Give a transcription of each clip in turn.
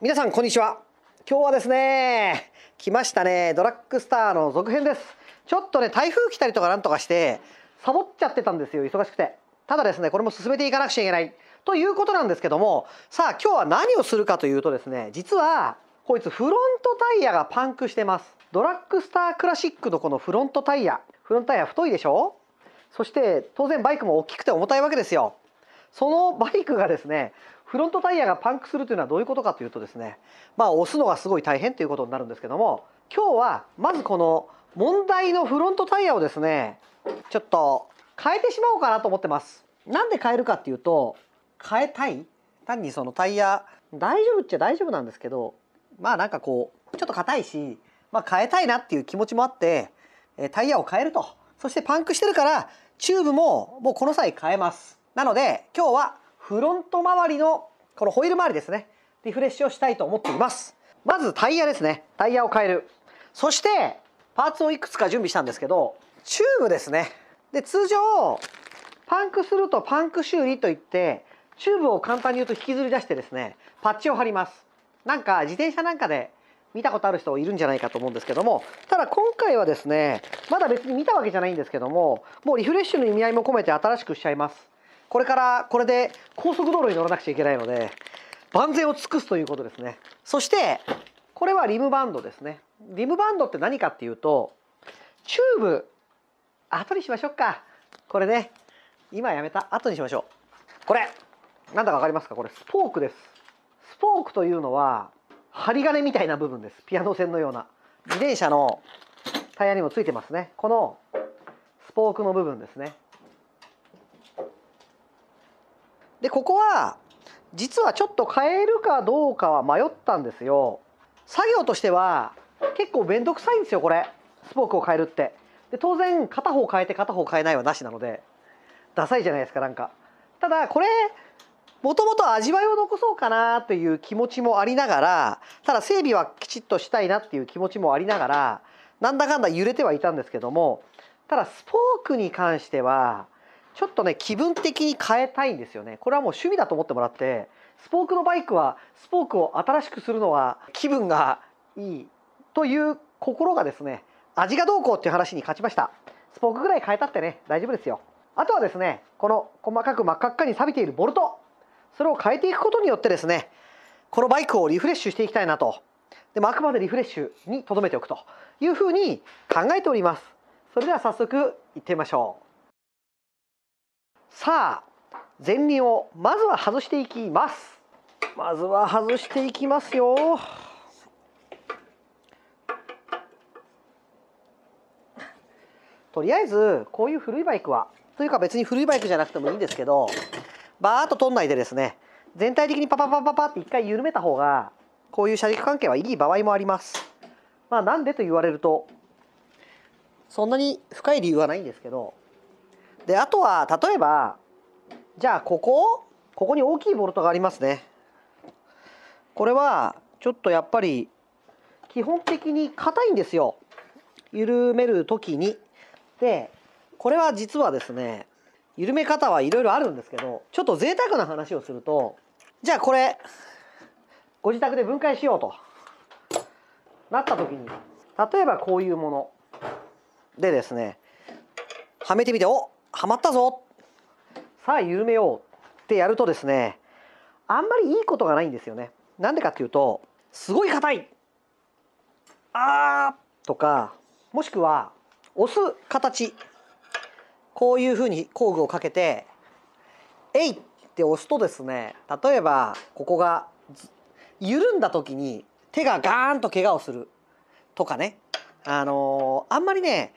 皆さんこんにちは今日はですね来ましたねドラッグスターの続編ですちょっとね台風来たりとかなんとかしてサボっちゃってたんですよ忙しくてただですねこれも進めていかなくちゃいけないということなんですけどもさあ今日は何をするかというとですね実はこいつフロントタイヤがパンクしてますドラッグスタークラシックのこのフロントタイヤフロントタイヤ太いでしょそして当然バイクも大きくて重たいわけですよそのバイクがですねフロントタイヤがパンクするというのはどういうことかというとですねまあ押すのがすごい大変ということになるんですけども今日はまずこの問題のフロントタイヤをですねちょっと変えてしまおうかなと思ってます。なんで変えるかっていうと変えたい単にそのタイヤ大丈夫っちゃ大丈夫なんですけどまあなんかこうちょっと硬いし、まあ、変えたいなっていう気持ちもあってタイヤを変えるとそしてパンクしてるからチューブももうこの際変えます。なので今日はフロント周りのこのホイール周りですねリフレッシュをしたいと思っていますまずタイヤですねタイヤを変えるそしてパーツをいくつか準備したんですけどチューブですねで通常パンクするとパンク修理といってチューブを簡単に言うと引きずり出してですねパッチを貼りますなんか自転車なんかで見たことある人いるんじゃないかと思うんですけどもただ今回はですねまだ別に見たわけじゃないんですけどももうリフレッシュの意味合いも込めて新しくしちゃいますこれからこれで高速道路に乗らなくちゃいけないので万全を尽くすということですねそしてこれはリムバンドですねリムバンドって何かっていうとチューブ後にしましょうかこれね今やめた後にしましょうこれなんだか分かりますかこれスポークですスポークというのは針金みたいな部分ですピアノ線のような自転車のタイヤにもついてますねこのスポークの部分ですねでここは実はちょっと変えるかどうかは迷ったんですよ作業としては結構面倒くさいんですよこれスポークを変えるってで当然片方変えて片方変えないはなしなのでダサいじゃないですかなんかただこれもともと味わいを残そうかなという気持ちもありながらただ整備はきちっとしたいなっていう気持ちもありながらなんだかんだ揺れてはいたんですけどもただスポークに関してはちょっとね気分的に変えたいんですよねこれはもう趣味だと思ってもらってスポークのバイクはスポークを新しくするのは気分がいいという心がですね味がどうこうっていう話に勝ちましたスポークぐらい変えたってね大丈夫ですよあとはですねこの細かく真っ赤っかに錆びているボルトそれを変えていくことによってですねこのバイクをリフレッシュしていきたいなとでもあくまでリフレッシュにとどめておくというふうに考えておりますそれでは早速行ってみましょうさあ前輪をまずは外していきますまずは外していきますよとりあえずこういう古いバイクはというか別に古いバイクじゃなくてもいいんですけどバーッと取んないでですね全体的にパパパパパって一回緩めた方がこういう車軸関係はいい場合もあります。まあなんでと言われるとそんなに深い理由はないんですけどであとは例えばじゃあここここに大きいボルトがありますねこれはちょっとやっぱり基本的に硬いんですよ緩める時にでこれは実はですね緩め方はいろいろあるんですけどちょっと贅沢な話をするとじゃあこれご自宅で分解しようとなった時に例えばこういうものでですねはめてみておハマったぞさあ緩めようってやるとですねあんまりいいことがないんですよね。なんでかっていうとすごい硬いあーとかもしくは押す形こういうふうに工具をかけて「えい!」って押すとですね例えばここが緩んだ時に手がガーンと怪我をするとかねあのー、あんまりね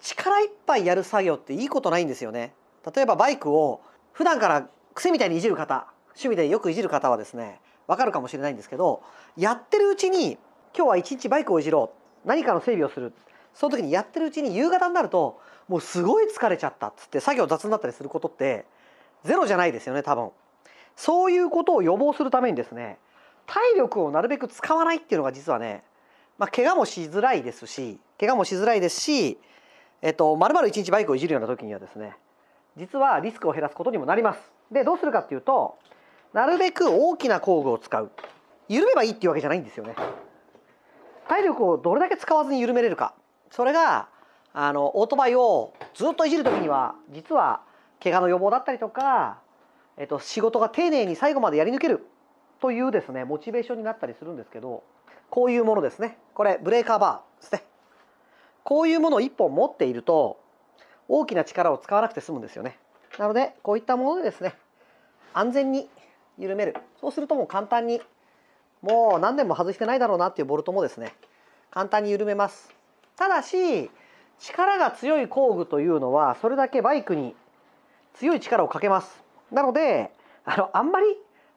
力いっぱいやる作業っていいことないんですよね例えばバイクを普段から癖みたいにいじる方趣味でよくいじる方はですねわかるかもしれないんですけどやってるうちに今日は一日バイクをいじろう何かの整備をするその時にやってるうちに夕方になるともうすごい疲れちゃったっつって作業雑になったりすることってゼロじゃないですよね多分そういうことを予防するためにですね体力をなるべく使わないっていうのが実はね、まあ、怪我もしづらいですし怪我もしづらいですしえっと、まるまる1日バイクをいじるような時にはですね実はリスクを減らすことにもなりますでどうするかっていうとなるべく大きな工具を使う緩めばいいっていうわけじゃないんですよね体力をどれだけ使わずに緩めれるかそれがあのオートバイをずっといじる時には実は怪我の予防だったりとか、えっと、仕事が丁寧に最後までやり抜けるというですねモチベーションになったりするんですけどこういうものですねこれブレーカーバーですねこういうものを1本持っていると大きな力を使わなくて済むんですよね。なのでこういったものでですね安全に緩めるそうするともう簡単にもう何年も外してないだろうなっていうボルトもですね簡単に緩めますただし力が強い工具というのはそれだけバイクに強い力をかけますなのであのあんまり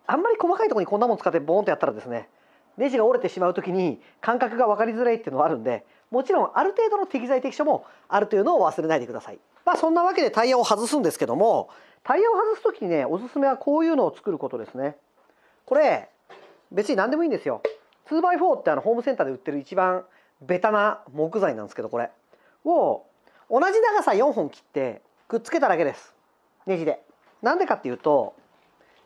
あんまり細かいとこにこんなもん使ってボーンとやったらですねネジが折れてしまう時に感覚が分かりづらいっていうのはあるんでもちろんある程度の適材適所もあるというのを忘れないでください。まあ、そんなわけでタイヤを外すんですけどもタイヤを外す時にねおすすめはこういうのを作ることですね。これ別に何でもいいんですよ。2x4 ってあのホームセンターで売ってる一番ベタな木材なんですけどこれを同じ長さ4本切ってくっつけただけです。ネジで。なんでかっていうと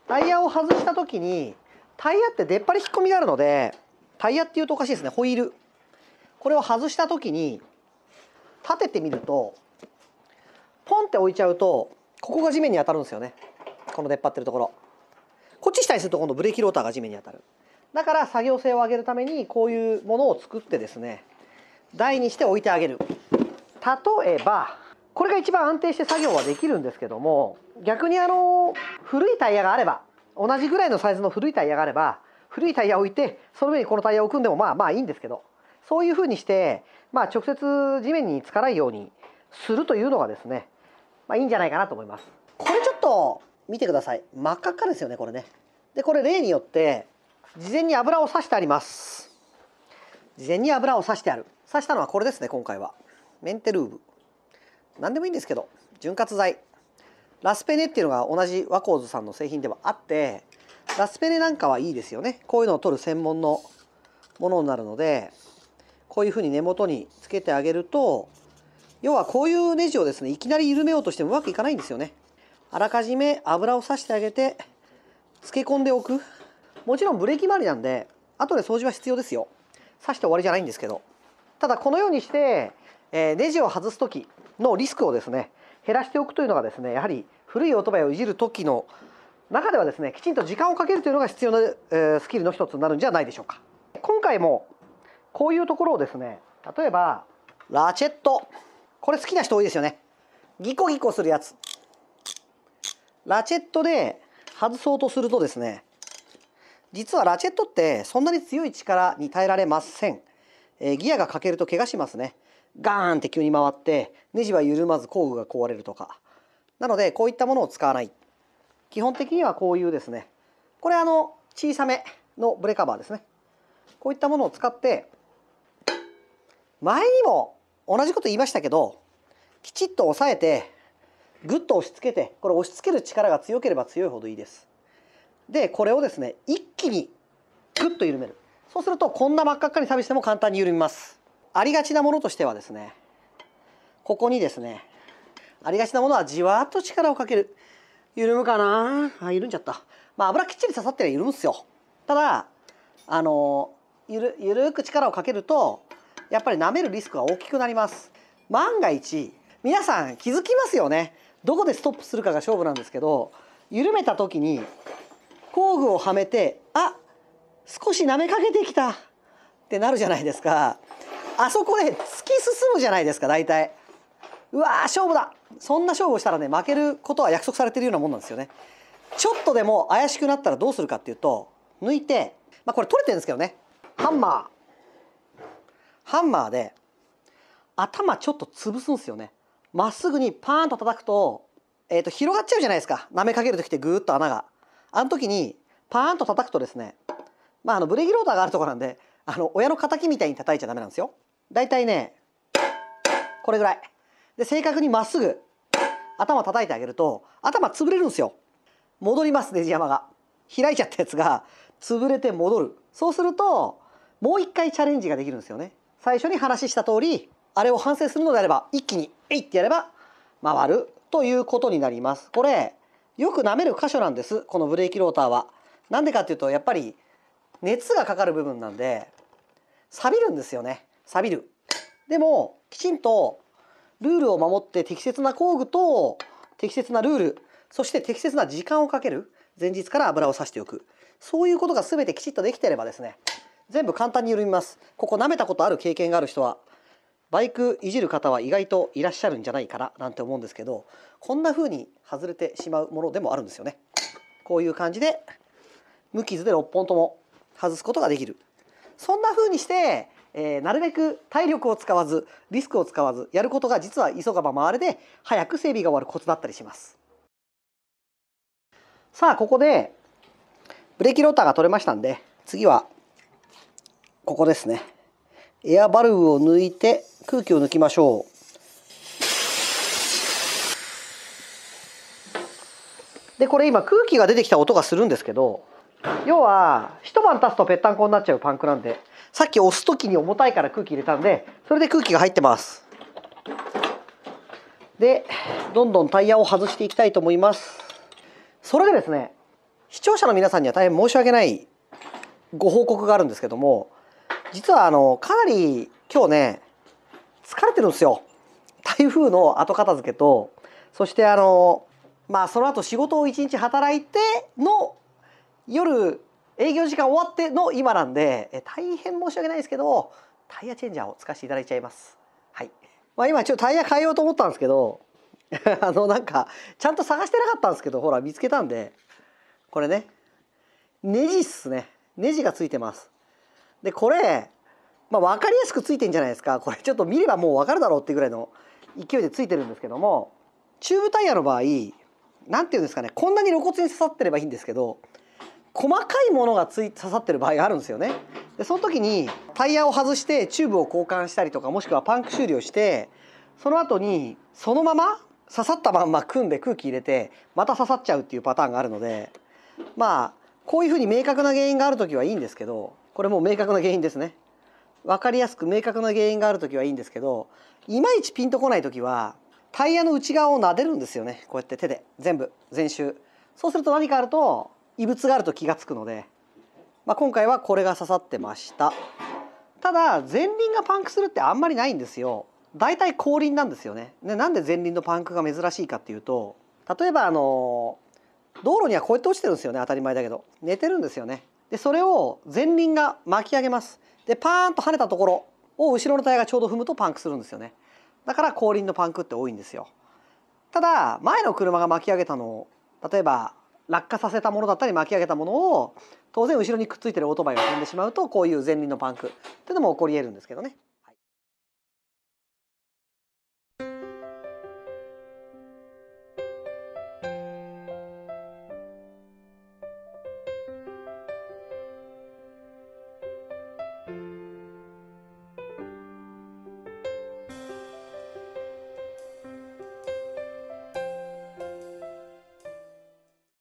タイヤを外した時にタイヤって出っ張り引っ込みがあるのでタイヤっていうとおかしいですねホイールこれを外した時に立ててみるとポンって置いちゃうとここが地面に当たるんですよねこの出っ張ってるところこっち下にすると今度ブレーキローターが地面に当たるだから作業性を上げるためにこういうものを作ってですね台にして置いてあげる例えばこれが一番安定して作業はできるんですけども逆にあの古いタイヤがあれば同じぐらいのサイズの古いタイヤがあれば古いタイヤを置いてその上にこのタイヤを置くんでもまあまあいいんですけどそういうふうにして、まあ、直接地面につかないようにするというのがですね、まあ、いいんじゃないかなと思います。これちょっと見てください真っ赤っかですよねこれね。でこれ例によって事前に油をさしてあります。事前に油をさしてある刺したのはこれですね今回は。メンテルーブ何でもいいんですけど潤滑剤ラスペネっていうのが同じワコーズさんの製品ではあってラスペネなんかはいいですよねこういうのを取る専門のものになるのでこういうふうに根元につけてあげると要はこういうネジをですねいきなり緩めようとしてもうまくいかないんですよねあらかじめ油をさしてあげて漬け込んでおくもちろんブレーキ周りなんで後で掃除は必要ですよ刺して終わりじゃないんですけどただこのようにして、えー、ネジを外す時のリスクをですね減らしておくというのがですねやはり古いオートバイをいじる時の中ではですねきちんと時間をかけるというのが必要な、えー、スキルの一つになるんじゃないでしょうか今回もこういうところをですね例えばラチェットこれ好きな人多いですよねギコギコするやつラチェットで外そうとするとですね実はラチェットってそんなに強い力に耐えられません、えー、ギアが欠けると怪我しますねガーンって急に回ってネジは緩まず工具が壊れるとかなのでこういったものを使わない基本的にはこういうですねこれあの小さめのブレカバーですねこういったものを使って前にも同じこと言いましたけどきちっと押さえてグッと押し付けてこれ押し付ける力が強ければ強いほどいいです。でこれをですね一気にグッと緩めるそうするとこんな真っ赤っかに旅しても簡単に緩みます。ありがちなものとしてはですねここにですねありがちなものはじわっと力をかける緩むかなあ緩んじゃったまあ油きっちり刺さってりゃ緩むんすよただあのゆるゆるく力をかけるとやっぱり舐めるリスクが大きくなります万が一皆さん気づきますよねどこでストップするかが勝負なんですけど緩めた時に工具をはめてあ少し舐めかけてきたってなるじゃないですかあそこで突き進むじゃないですか大体うわー勝負だそんな勝負をしたらね負けることは約束されてるようなもんなんですよねちょっとでも怪しくなったらどうするかっていうと抜いてまあこれ取れてるんですけどねハンマーハンマーで頭ちょっと潰すんですよねまっすぐにパーンと叩くと,、えー、と広がっちゃうじゃないですか舐めかける時ってぐーっと穴があの時にパーンと叩くとですねまああのブレーキローターがあるとこなんであの親の敵みたいに叩いちゃダメなんですよだいたいねこれぐらいで正確にまっすぐ頭叩いてあげると頭潰れるんですよ戻りますねじ山が開いちゃったやつが潰れて戻るそうするともう一回チャレンジができるんですよね最初に話した通りあれを反省するのであれば一気にえいってやれば回るということになりますこれよく舐める箇所なんですこのブレーキローターはなんでかっていうとやっぱり熱がかかる部分なんで錆びるんですよね錆びるでもきちんとルールを守って適切な工具と適切なルールそして適切な時間をかける前日から油をさしておくそういうことが全てきちっとできてればですね全部簡単に緩みますここ舐めたことある経験がある人はバイクいじる方は意外といらっしゃるんじゃないかななんて思うんですけどこんな風に外れてしまうものでもあるんですよねこういう感じで無傷で6本とも外すことができるそんな風にして、えー、なるべく体力を使わずリスクを使わずやることが実は急がば回れで早く整備が終わるコツだったりしますさあここでブレーキローターが取れましたんで次はここですねエアバルブを抜いて空気を抜きましょうでこれ今空気が出てきた音がするんですけど要は一晩経つとぺったんこになっちゃうパンクなんでさっき押す時に重たいから空気入れたんでそれで空気が入ってますでどんどんタイヤを外していきたいと思いますそれでですね視聴者の皆さんには大変申し訳ないご報告があるんですけども実はあのかなり今日ね疲れてるんですよ台風の後片付けとそしてあのまあその後仕事を一日働いての夜営業時間終わっての今なんでえ大変申し訳ないですけどタイヤチェンジャーを使わせていただいちゃいます。はいまあ、今ちょっとタイヤ変えようと思ったんですけど あのなんかちゃんと探してなかったんですけどほら見つけたんでこれねネジっすねネジがついてますでこれ、まあ、分かりやすくついてんじゃないですかこれちょっと見ればもう分かるだろうっていうぐらいの勢いでついてるんですけどもチューブタイヤの場合何て言うんですかねこんなに露骨に刺さってればいいんですけど細かいものがつい刺さってる場合があるんですよね。でその時にタイヤを外してチューブを交換したりとかもしくはパンク修理をしてその後にそのまま刺さったまんま組んで空気入れてまた刺さっちゃうっていうパターンがあるのでまあこういうふうに明確な原因がある時はいいんですけどこれも明確な原因ですね分かりやすく明確な原因がある時はいいんですけどいまいちピンとこない時はタイヤの内側を撫でるんですよねこうやって手で全部全周そうすると何かあると異物があると気が付くので、まあ、今回はこれが刺さってましたただ前輪がパンクするってあんまりないんですよ大体後輪なんですよねでなんで前輪のパンクが珍しいかっていうと例えばあの道路にはこうやって落ちてるんですよね当たり前だけど寝てるんですよねでそれを前輪が巻き上げますでパーンと跳ねたところを後ろのタイヤがちょうど踏むとパンクするんですよねだから後輪のパンクって多いんですよただ前の車が巻き上げたのを例えば落下させたものだったり巻き上げたものを当然後ろにくっついてるオートバイが飛んでしまうとこういう前輪のパンクっていうのも起こり得るんですけどね。